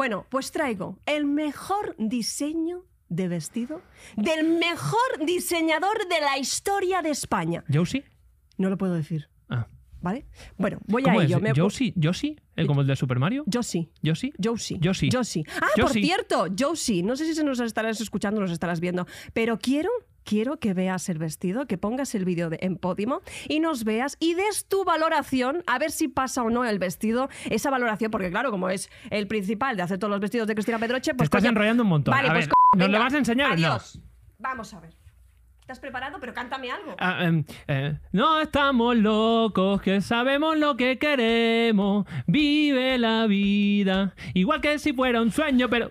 Bueno, pues traigo el mejor diseño de vestido del mejor diseñador de la historia de España. ¿Josie? No lo puedo decir. Ah. ¿Vale? Bueno, voy a ello. Es? ¿Josie? ¿Josie? El ¿Como el de Super Mario? Josie. ¿Josie? Josie. Josie. Ah, por cierto, Josie. No sé si se nos estarás escuchando, o nos estarás viendo, pero quiero quiero que veas el vestido, que pongas el vídeo en Podimo y nos veas y des tu valoración, a ver si pasa o no el vestido, esa valoración, porque claro, como es el principal de hacer todos los vestidos de Cristina Pedroche, pues... estás enrollando un montón. Vale, pues, ¿Nos lo vas a enseñar Vamos a ver. ¿Estás preparado? Pero cántame algo. Ah, em, eh, no estamos locos, que sabemos lo que queremos. Vive la vida. Igual que si fuera un sueño, pero...